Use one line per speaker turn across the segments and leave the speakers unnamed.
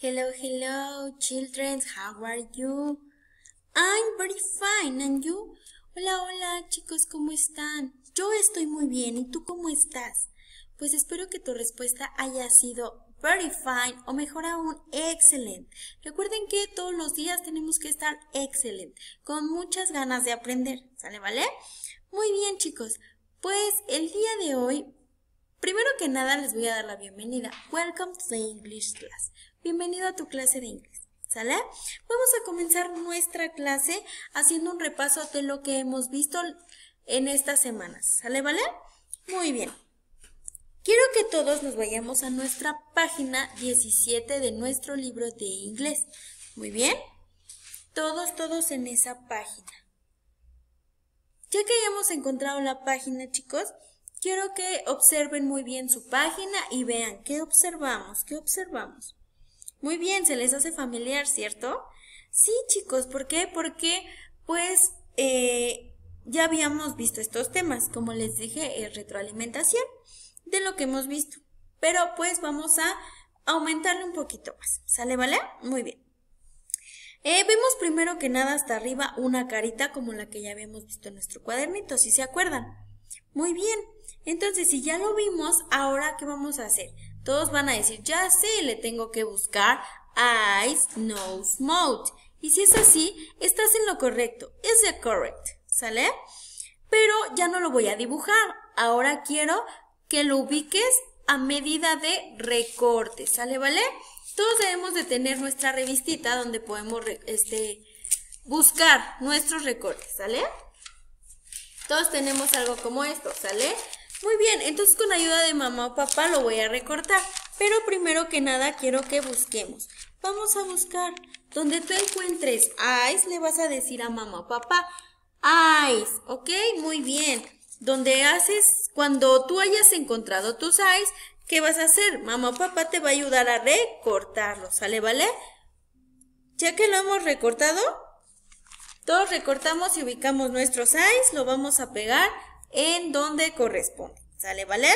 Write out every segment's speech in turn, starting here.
Hello, hello, children, how are you? I'm very fine, and you? Hola, hola, chicos, ¿cómo están? Yo estoy muy bien, ¿y tú cómo estás? Pues espero que tu respuesta haya sido very fine o mejor aún excellent. Recuerden que todos los días tenemos que estar excellent, con muchas ganas de aprender, ¿sale vale? Muy bien chicos, pues el día de hoy Primero que nada les voy a dar la bienvenida. Welcome to the English class. Bienvenido a tu clase de inglés. ¿Sale? Vamos a comenzar nuestra clase haciendo un repaso de lo que hemos visto en estas semanas. ¿Sale, vale? Muy bien. Quiero que todos nos vayamos a nuestra página 17 de nuestro libro de inglés. Muy bien. Todos, todos en esa página. Ya que hayamos encontrado la página, chicos, Quiero que observen muy bien su página y vean qué observamos, qué observamos. Muy bien, se les hace familiar, ¿cierto? Sí, chicos, ¿por qué? Porque, pues, eh, ya habíamos visto estos temas, como les dije, eh, retroalimentación de lo que hemos visto. Pero, pues, vamos a aumentarle un poquito más. ¿Sale, vale? Muy bien. Eh, vemos primero que nada hasta arriba una carita como la que ya habíamos visto en nuestro cuadernito, si se acuerdan. Muy bien, entonces si ya lo vimos, ahora ¿qué vamos a hacer? Todos van a decir, ya sé, le tengo que buscar eyes, nose, mouth. Y si es así, estás en lo correcto, es the correct, ¿sale? Pero ya no lo voy a dibujar, ahora quiero que lo ubiques a medida de recorte, ¿sale? ¿Vale? Todos debemos de tener nuestra revistita donde podemos este, buscar nuestros recortes, ¿sale? Todos tenemos algo como esto, ¿sale? Muy bien, entonces con ayuda de mamá o papá lo voy a recortar. Pero primero que nada quiero que busquemos. Vamos a buscar. Donde tú encuentres ice, le vas a decir a mamá o papá, eyes ¿ok? Muy bien. Donde haces, cuando tú hayas encontrado tus ice, ¿qué vas a hacer? Mamá o papá te va a ayudar a recortarlo, ¿sale? ¿Vale? Ya que lo hemos recortado, todos recortamos y ubicamos nuestros eyes lo vamos a pegar en donde corresponde. ¿Sale, vale?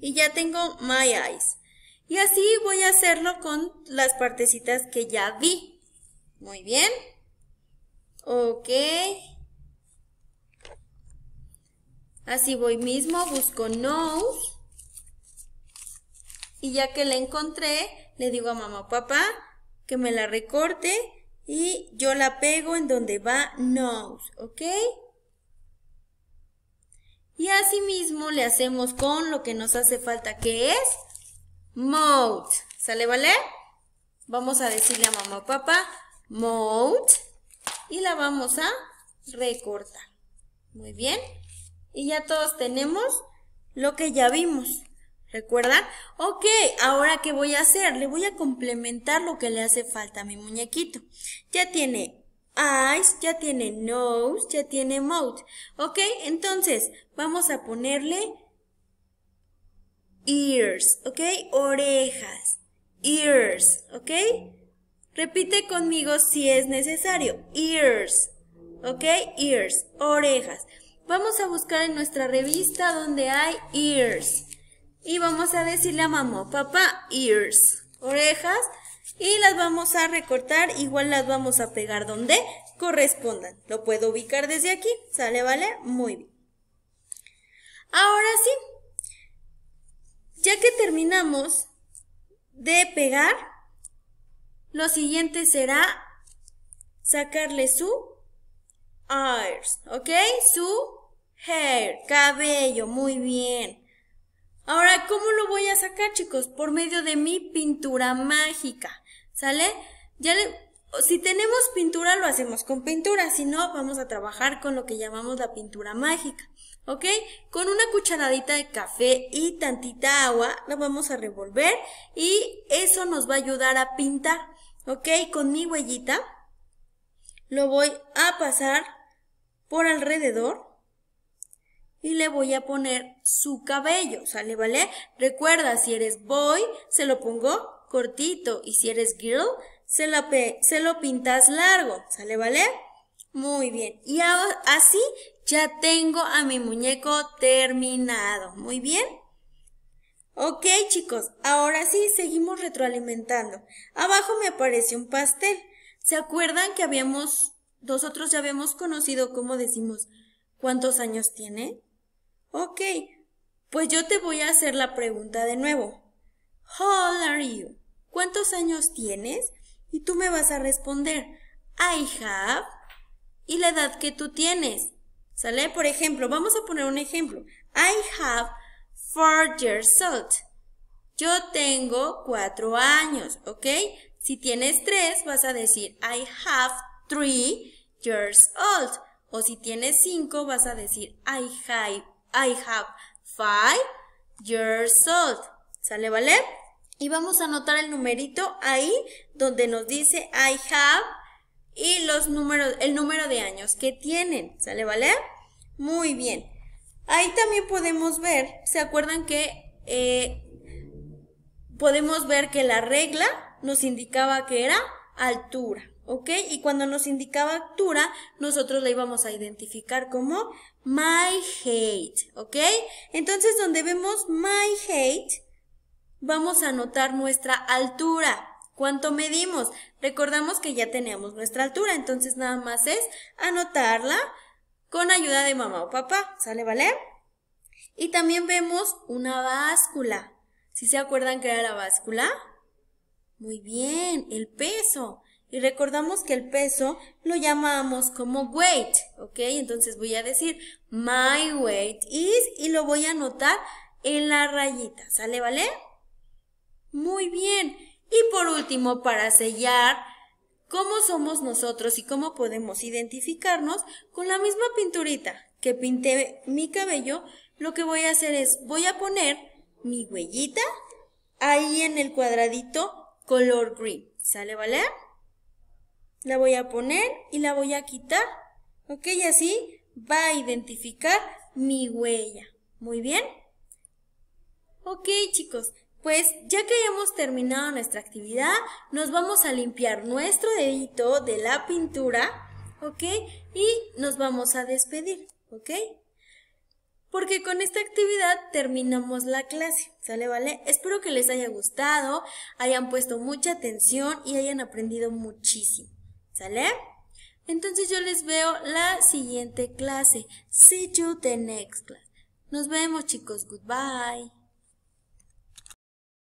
Y ya tengo my eyes. Y así voy a hacerlo con las partecitas que ya vi. Muy bien. Ok. Así voy mismo, busco nose. Y ya que la encontré, le digo a mamá o papá que me la recorte y yo la pego en donde va nose, ¿ok? Y asimismo le hacemos con lo que nos hace falta, que es mode. ¿Sale, vale? Vamos a decirle a mamá o papá mode y la vamos a recortar. Muy bien. Y ya todos tenemos lo que ya vimos. ¿Recuerda? Ok, ahora ¿qué voy a hacer? Le voy a complementar lo que le hace falta a mi muñequito. Ya tiene eyes, ya tiene nose, ya tiene mouth. Ok, entonces vamos a ponerle ears, ok, orejas, ears, ok. Repite conmigo si es necesario. Ears, ok, ears, orejas. Vamos a buscar en nuestra revista donde hay ears y vamos a decirle a mamá, papá, ears, orejas, y las vamos a recortar, igual las vamos a pegar donde correspondan. Lo puedo ubicar desde aquí, ¿sale, vale? Muy bien. Ahora sí, ya que terminamos de pegar, lo siguiente será sacarle su ears, ¿ok? Su hair, cabello, muy bien. Ahora, ¿cómo lo voy a sacar, chicos? Por medio de mi pintura mágica, ¿sale? Ya si tenemos pintura, lo hacemos con pintura, si no, vamos a trabajar con lo que llamamos la pintura mágica, ¿ok? Con una cucharadita de café y tantita agua, la vamos a revolver y eso nos va a ayudar a pintar, ¿ok? Con mi huellita, lo voy a pasar por alrededor, y le voy a poner su cabello, ¿sale? ¿Vale? Recuerda, si eres boy, se lo pongo cortito y si eres girl, se lo, se lo pintas largo, ¿sale? ¿Vale? Muy bien. Y ahora, así ya tengo a mi muñeco terminado. Muy bien. Ok chicos, ahora sí seguimos retroalimentando. Abajo me aparece un pastel. ¿Se acuerdan que habíamos, nosotros ya habíamos conocido, ¿cómo decimos, cuántos años tiene? Ok, pues yo te voy a hacer la pregunta de nuevo. How old are you? ¿Cuántos años tienes? Y tú me vas a responder, I have y la edad que tú tienes. ¿Sale? Por ejemplo, vamos a poner un ejemplo. I have four years old. Yo tengo cuatro años, ¿ok? Si tienes tres, vas a decir I have three years old. O si tienes cinco, vas a decir I have I have five years old. ¿Sale, vale? Y vamos a anotar el numerito ahí donde nos dice I have y los números, el número de años que tienen. ¿Sale, vale? Muy bien. Ahí también podemos ver, ¿se acuerdan que eh, podemos ver que la regla nos indicaba que era altura? ¿ok? Y cuando nos indicaba altura, nosotros la íbamos a identificar como my height, ¿ok? Entonces, donde vemos my height, vamos a anotar nuestra altura. ¿Cuánto medimos? Recordamos que ya teníamos nuestra altura, entonces nada más es anotarla con ayuda de mamá o papá, ¿sale, vale? Y también vemos una báscula. ¿Si se acuerdan que era la báscula? Muy bien, el peso. Y recordamos que el peso lo llamamos como weight, ¿ok? Entonces voy a decir my weight is y lo voy a anotar en la rayita, ¿sale? ¿Vale? Muy bien. Y por último, para sellar cómo somos nosotros y cómo podemos identificarnos con la misma pinturita que pinté mi cabello, lo que voy a hacer es, voy a poner mi huellita ahí en el cuadradito color green. ¿Sale, vale? La voy a poner y la voy a quitar. ¿Ok? Y así va a identificar mi huella. Muy bien. Ok, chicos. Pues ya que hayamos terminado nuestra actividad, nos vamos a limpiar nuestro dedito de la pintura, ¿ok? Y nos vamos a despedir, ¿ok? Porque con esta actividad terminamos la clase, ¿sale? ¿Vale? Espero que les haya gustado, hayan puesto mucha atención y hayan aprendido muchísimo. ¿Vale? Entonces yo les veo la siguiente clase. See you the next class. Nos vemos chicos. Goodbye.